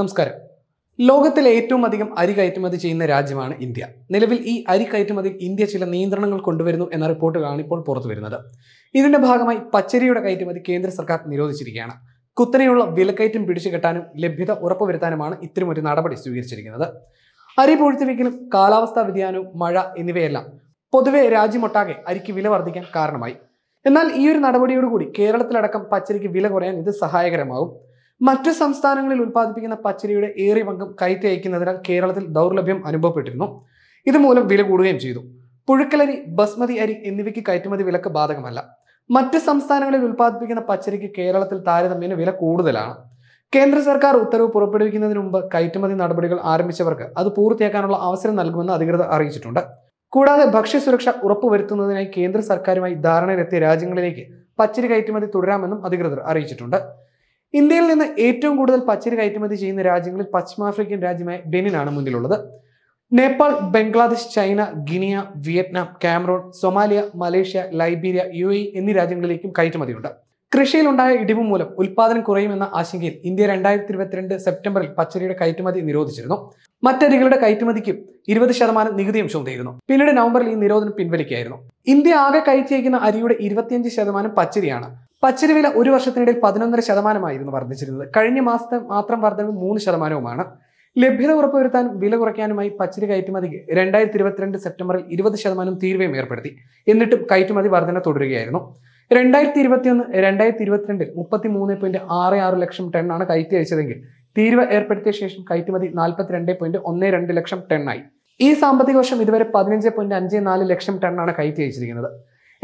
നമസ്കാരം ലോകത്തിലെ ഏറ്റവും അധികം അരി കയറ്റുമതി ചെയ്യുന്ന രാജ്യമാണ് ഇന്ത്യ നിലവിൽ ഈ അരി കയറ്റുമതിയിൽ ഇന്ത്യ ചില നിയന്ത്രണങ്ങൾ കൊണ്ടുവരുന്നു എന്ന റിപ്പോർട്ടുകളാണ് ഇപ്പോൾ പുറത്തു വരുന്നത് ഇതിന്റെ ഭാഗമായി പച്ചരിയുടെ കയറ്റുമതി കേന്ദ്ര സർക്കാർ നിരോധിച്ചിരിക്കുകയാണ് കുത്തനെയുള്ള വിലക്കയറ്റം പിടിച്ചു കെട്ടാനും ലഭ്യത ഉറപ്പുവരുത്താനുമാണ് ഇത്തരമൊരു നടപടി സ്വീകരിച്ചിരിക്കുന്നത് അരി പൊഴുത്തിവെക്കലും കാലാവസ്ഥാ വ്യതിയാനവും മഴ എന്നിവയെല്ലാം പൊതുവെ രാജ്യമൊട്ടാകെ അരിക്ക് വില വർദ്ധിക്കാൻ കാരണമായി എന്നാൽ ഈ ഒരു നടപടിയോടുകൂടി കേരളത്തിലടക്കം പച്ചരിക്ക് വില കുറയാൻ ഇത് സഹായകരമാകും മറ്റു സംസ്ഥാനങ്ങളിൽ ഉൽപ്പാദിപ്പിക്കുന്ന പച്ചരിയുടെ ഏറിയ പങ്കും കയറ്റി അയക്കുന്നതിനാൽ കേരളത്തിൽ ദൗർലഭ്യം അനുഭവപ്പെട്ടിരുന്നു ഇതുമൂലം വില കൂടുകയും ചെയ്തു പുഴുക്കലരി ബസ്മതി അരി എന്നിവയ്ക്ക് കയറ്റുമതി വിലക്ക് ബാധകമല്ല മറ്റ് സംസ്ഥാനങ്ങളിൽ ഉൽപ്പാദിപ്പിക്കുന്ന പച്ചരിക്ക് കേരളത്തിൽ താരതമ്യേന വില കൂടുതലാണ് കേന്ദ്ര സർക്കാർ ഉത്തരവ് പുറപ്പെടുവിക്കുന്നതിന് മുമ്പ് കയറ്റുമതി നടപടികൾ ആരംഭിച്ചവർക്ക് അത് പൂർത്തിയാക്കാനുള്ള അവസരം നൽകുമെന്ന് അധികൃതർ അറിയിച്ചിട്ടുണ്ട് കൂടാതെ ഭക്ഷ്യസുരക്ഷ ഉറപ്പുവരുത്തുന്നതിനായി കേന്ദ്ര സർക്കാരുമായി ധാരണയിലെത്തിയ രാജ്യങ്ങളിലേക്ക് പച്ചരി കയറ്റുമതി തുടരാമെന്നും അധികൃതർ അറിയിച്ചിട്ടുണ്ട് ഇന്ത്യയിൽ നിന്ന് ഏറ്റവും കൂടുതൽ പച്ചരി കയറ്റുമതി ചെയ്യുന്ന രാജ്യങ്ങളിൽ പശ്ചിമാഫ്രിക്കൻ രാജ്യമായ ബെനിനാണ് മുന്നിലുള്ളത് Nepal Bangladesh China Guinea Vietnam Cameroon Somalia Malaysia Liberia യു എന്നീ രാജ്യങ്ങളിലേക്കും കയറ്റുമതിയുണ്ട് കൃഷിയിലുണ്ടായ ഇടിവ് മൂലം ഉൽപാദനം കുറയുമെന്ന ആശങ്കയിൽ ഇന്ത്യ രണ്ടായിരത്തി ഇരുപത്തിരണ്ട് സെപ്റ്റംബറിൽ പച്ചരിയുടെ കയറ്റുമതി നിരോധിച്ചിരുന്നു മറ്റരികളുടെ കയറ്റുമതിക്കും ഇരുപത് ശതമാനം നികുതിയും ചുമത്തിയിരുന്നു പിന്നീട് നവംബറിൽ ഈ നിരോധനം പിൻവലിക്കുകയായിരുന്നു ഇന്ത്യ ആകെ കയറ്റിയേക്കുന്ന അരിയുടെ ഇരുപത്തിയഞ്ച് ശതമാനം പച്ചരിയാണ് പച്ചരി വില ഒരു വർഷത്തിനിടയിൽ പതിനൊന്നര ശതമാനമായിരുന്നു വർദ്ധിച്ചിരുന്നത് കഴിഞ്ഞ മാസത്തെ മാത്രം വർദ്ധനവ് മൂന്ന് ശതമാനവുമാണ് ലഭ്യത ഉറപ്പുവരുത്താൻ വില കുറയ്ക്കാനുമായി പച്ചരി കയറ്റുമതി രണ്ടായിരത്തി ഇരുപത്തിരണ്ട് സെപ്റ്റംബറിൽ ഇരുപത് ശതമാനം തീരുവയും ഏർപ്പെടുത്തി എന്നിട്ടും കയറ്റുമതി വർധന തുടരുകയായിരുന്നു രണ്ടായിരത്തി ഇരുപത്തിയൊന്ന് രണ്ടായിരത്തി ഇരുപത്തിരണ്ടിൽ മുപ്പത്തി മൂന്ന് പോയിന്റ് ആറ് ആറ് ലക്ഷം ആണ് കയറ്റി അയച്ചതെങ്കിൽ തീരുവ ഏർപ്പെടുത്തിയ ശേഷം കയറ്റുമതി നാൽപ്പത്തിരണ്ട് പോയിന്റ് ഒന്ന് രണ്ട് ലക്ഷം ടണ്ണായി ഈ സാമ്പത്തിക വർഷം ഇതുവരെ പതിനഞ്ച് പോയിന്റ് അഞ്ച് നാല് ലക്ഷം ടണ്ണാണ് കയറ്റി അയച്ചിരിക്കുന്നത്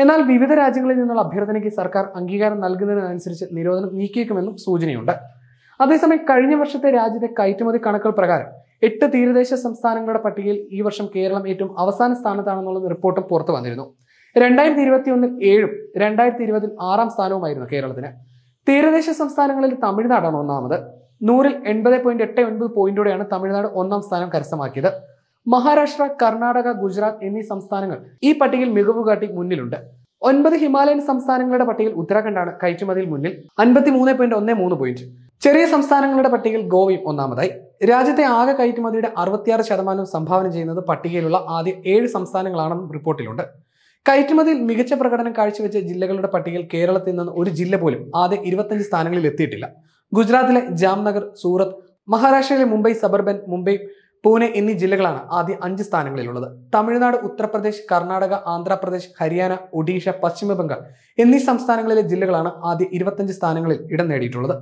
എന്നാൽ വിവിധ രാജ്യങ്ങളിൽ നിന്നുള്ള അഭ്യർത്ഥനയ്ക്ക് സർക്കാർ അംഗീകാരം നൽകുന്നതിനനുസരിച്ച് നിരോധനം നീക്കിയേക്കുമെന്നും സൂചനയുണ്ട് അതേസമയം കഴിഞ്ഞ വർഷത്തെ രാജ്യത്തെ കയറ്റുമതി കണക്കുകൾ പ്രകാരം എട്ട് തീരദേശ സംസ്ഥാനങ്ങളുടെ പട്ടികയിൽ ഈ വർഷം കേരളം ഏറ്റവും അവസാന സ്ഥാനത്താണെന്നുള്ള റിപ്പോർട്ടും പുറത്തു വന്നിരുന്നു രണ്ടായിരത്തി ഇരുപത്തി ഒന്നിൽ ഏഴും രണ്ടായിരത്തി ഇരുപതിൽ ആറാം സ്ഥാനവുമായിരുന്നു കേരളത്തിന് തീരദേശ സംസ്ഥാനങ്ങളിൽ തമിഴ്നാടാണ് ഒന്നാമത് നൂറിൽ എൺപത് പോയിന്റ് എട്ട് ഒൻപത് പോയിന്റോടെയാണ് തമിഴ്നാട് ഒന്നാം സ്ഥാനം കരസ്ഥമാക്കിയത് മഹാരാഷ്ട്ര കർണാടക ഗുജറാത്ത് എന്നീ സംസ്ഥാനങ്ങൾ ഈ പട്ടികയിൽ മികവ് കാട്ടി മുന്നിലുണ്ട് ഒൻപത് ഹിമാലയൻ സംസ്ഥാനങ്ങളുടെ പട്ടികയിൽ ഉത്തരാഖണ്ഡാണ് കയറ്റുമതിയിൽ മുന്നിൽ അൻപത്തി മൂന്ന് പോയിന്റ് ഒന്ന് മൂന്ന് പോയിന്റ് ചെറിയ സംസ്ഥാനങ്ങളുടെ പട്ടികയിൽ ഗോവയും ഒന്നാമതായി രാജ്യത്തെ ആകെ കയറ്റുമതിയുടെ അറുപത്തിയാറ് ശതമാനം സംഭാവന ചെയ്യുന്നത് പട്ടികയിലുള്ള ആദ്യ ഏഴ് സംസ്ഥാനങ്ങളാണെന്ന് റിപ്പോർട്ടിലുണ്ട് കയറ്റുമതിയിൽ മികച്ച പ്രകടനം കാഴ്ചവെച്ച ജില്ലകളുടെ പട്ടികയിൽ കേരളത്തിൽ നിന്ന് ഒരു ജില്ല പോലും ആദ്യ ഇരുപത്തഞ്ച് സ്ഥാനങ്ങളിൽ എത്തിയിട്ടില്ല ഗുജറാത്തിലെ ജാംനഗർ സൂറത്ത് മഹാരാഷ്ട്രയിലെ മുംബൈ സബർബൻ മുംബൈ പൂനെ എന്നീ ജില്ലകളാണ് ആദ്യ അഞ്ച് സ്ഥാനങ്ങളിലുള്ളത് തമിഴ്നാട് ഉത്തർപ്രദേശ് കർണാടക ആന്ധ്രാപ്രദേശ് ഹരിയാന ഒഡീഷ പശ്ചിമ ബംഗാൾ എന്നീ സംസ്ഥാനങ്ങളിലെ ജില്ലകളാണ് ആദ്യ ഇരുപത്തഞ്ച് സ്ഥാനങ്ങളിൽ ഇടം നേടിയിട്ടുള്ളത്